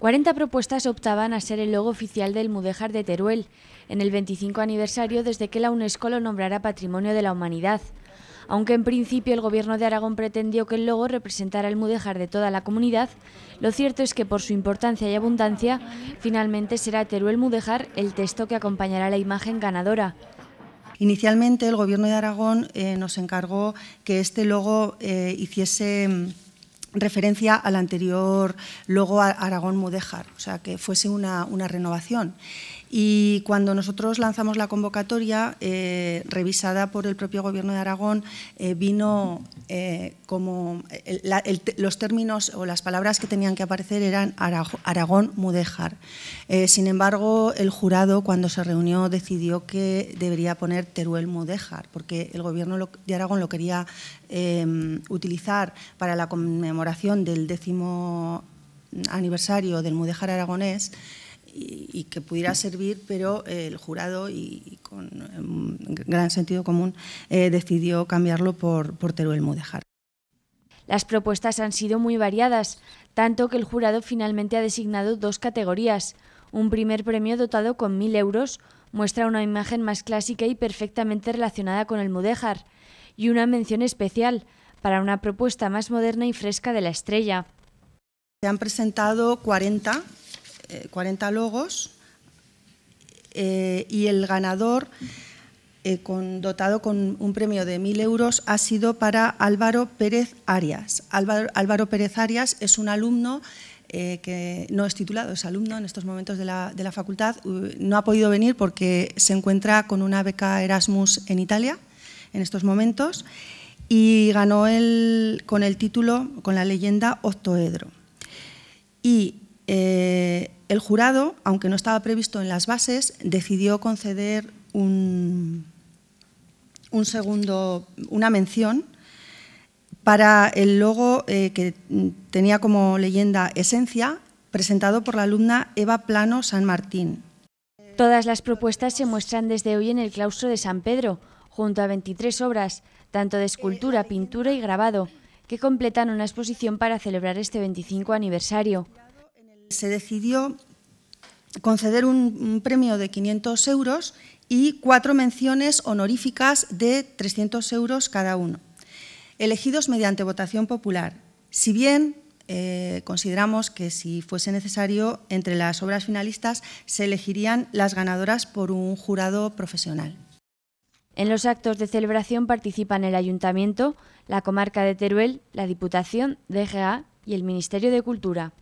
40 propuestas optaban a ser el logo oficial del Mudéjar de Teruel, en el 25 aniversario desde que la UNESCO lo nombrara Patrimonio de la Humanidad. Aunque en principio el gobierno de Aragón pretendió que el logo representara el Mudejar de toda la comunidad, lo cierto es que por su importancia y abundancia, finalmente será Teruel Mudejar el texto que acompañará la imagen ganadora. Inicialmente el gobierno de Aragón eh, nos encargó que este logo eh, hiciese mm, referencia al anterior logo Aragón Mudéjar, o sea, que fuese una, una renovación. Y cuando nosotros lanzamos la convocatoria, eh, revisada por el propio Gobierno de Aragón, eh, vino eh, como los términos o las palabras que tenían que aparecer eran Aragón Mudéjar. sin embargo, el jurado cuando se reunió decidió que debería poner Teruel Mudéjar, porque el Gobierno de Aragón lo quería utilizar para la conmemoración oración del décimo aniversario del Mudéjar aragonés y, que pudiera servir, pero eh, el jurado, y, con gran sentido común, eh, decidió cambiarlo por, por Teruel Mudéjar. Las propuestas han sido muy variadas, tanto que el jurado finalmente ha designado dos categorías. Un primer premio dotado con mil euros muestra una imagen más clásica y perfectamente relacionada con el mudéjar, y una mención especial para una propuesta más moderna y fresca de la estrella. Se han presentado 40, eh, logos eh, y el ganador, eh, con, dotado con un premio de 1.000 euros, ha sido para Álvaro Pérez Arias. Álvaro, Álvaro Pérez Arias es un alumno que no es titulado, es alumno en estos momentos de la, de la, facultad, no ha podido venir porque se encuentra con una beca Erasmus en Italia en estos momentos y ganó el, con el título, con la leyenda Octoedro. Y eh, el jurado, aunque no estaba previsto en las bases, decidió conceder un, segundo, una mención para el logo eh, que tenía como leyenda Esencia, presentado por la alumna Eva Plano San Martín. Todas las propuestas se muestran desde hoy en el claustro de San Pedro, junto a 23 obras, tanto de escultura, pintura y grabado, que completan una exposición para celebrar este 25 aniversario. Se decidió conceder un premio de 500 euros y cuatro menciones honoríficas de 300 euros cada uno, elegidos mediante votación popular. Si bien eh, consideramos que si fuese necesario, entre las obras finalistas se elegirían las ganadoras por un jurado profesional. En los actos de celebración participan el Ayuntamiento, la Comarca de Teruel, la Diputación, DGA y el Ministerio de Cultura.